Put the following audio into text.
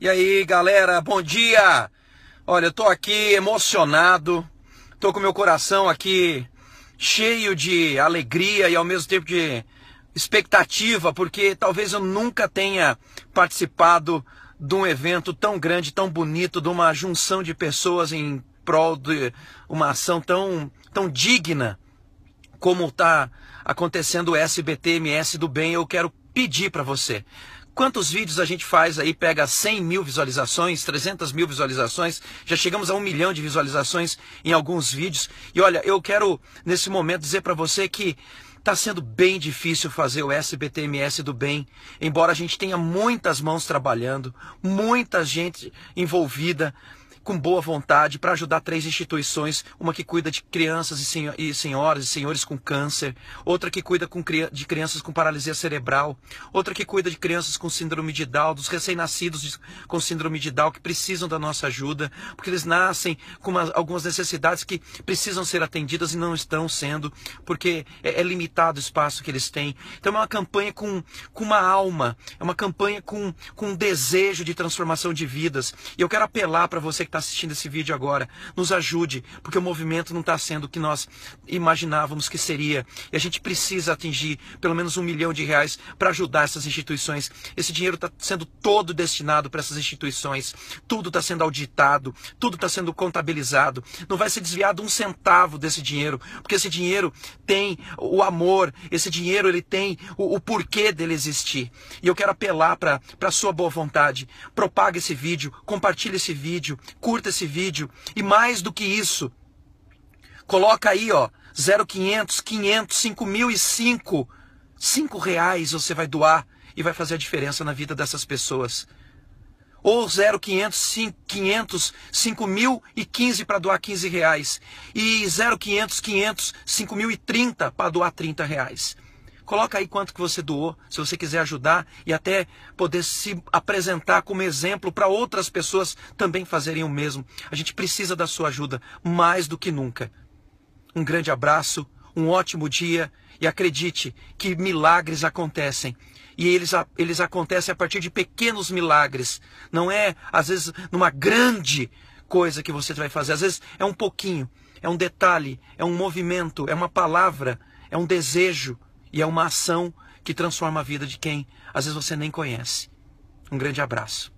E aí, galera, bom dia! Olha, eu tô aqui emocionado, tô com meu coração aqui cheio de alegria e ao mesmo tempo de expectativa, porque talvez eu nunca tenha participado de um evento tão grande, tão bonito, de uma junção de pessoas em prol de uma ação tão, tão digna como está acontecendo o SBTMS do bem. Eu quero pedir para você. Quantos vídeos a gente faz aí, pega 100 mil visualizações, 300 mil visualizações, já chegamos a um milhão de visualizações em alguns vídeos. E olha, eu quero nesse momento dizer para você que Está sendo bem difícil fazer o SBTMS do bem, embora a gente tenha muitas mãos trabalhando, muita gente envolvida, com boa vontade para ajudar três instituições, uma que cuida de crianças e, senho e senhoras e senhores com câncer, outra que cuida com cri de crianças com paralisia cerebral, outra que cuida de crianças com síndrome de Down, dos recém-nascidos com síndrome de Down que precisam da nossa ajuda, porque eles nascem com uma, algumas necessidades que precisam ser atendidas e não estão sendo, porque é, é limitado o espaço que eles têm. Então é uma campanha com, com uma alma, é uma campanha com, com um desejo de transformação de vidas. E eu quero apelar para você que tá está assistindo esse vídeo agora. Nos ajude, porque o movimento não está sendo o que nós imaginávamos que seria. E a gente precisa atingir pelo menos um milhão de reais para ajudar essas instituições. Esse dinheiro está sendo todo destinado para essas instituições. Tudo está sendo auditado, tudo está sendo contabilizado. Não vai ser desviado um centavo desse dinheiro, porque esse dinheiro tem o amor, esse dinheiro ele tem o, o porquê dele existir. E eu quero apelar para a sua boa vontade. Propaga esse vídeo, compartilhe esse vídeo, curta esse vídeo e mais do que isso, coloca aí, ó, 0500 500 5005, 5 reais você vai doar e vai fazer a diferença na vida dessas pessoas. Ou 0500 500 5015 para doar 15 reais e 0500 500 5030 para doar 30 reais. Coloca aí quanto que você doou, se você quiser ajudar e até poder se apresentar como exemplo para outras pessoas também fazerem o mesmo. A gente precisa da sua ajuda mais do que nunca. Um grande abraço, um ótimo dia e acredite que milagres acontecem. E eles, eles acontecem a partir de pequenos milagres. Não é, às vezes, numa grande coisa que você vai fazer. Às vezes é um pouquinho, é um detalhe, é um movimento, é uma palavra, é um desejo, e é uma ação que transforma a vida de quem às vezes você nem conhece. Um grande abraço.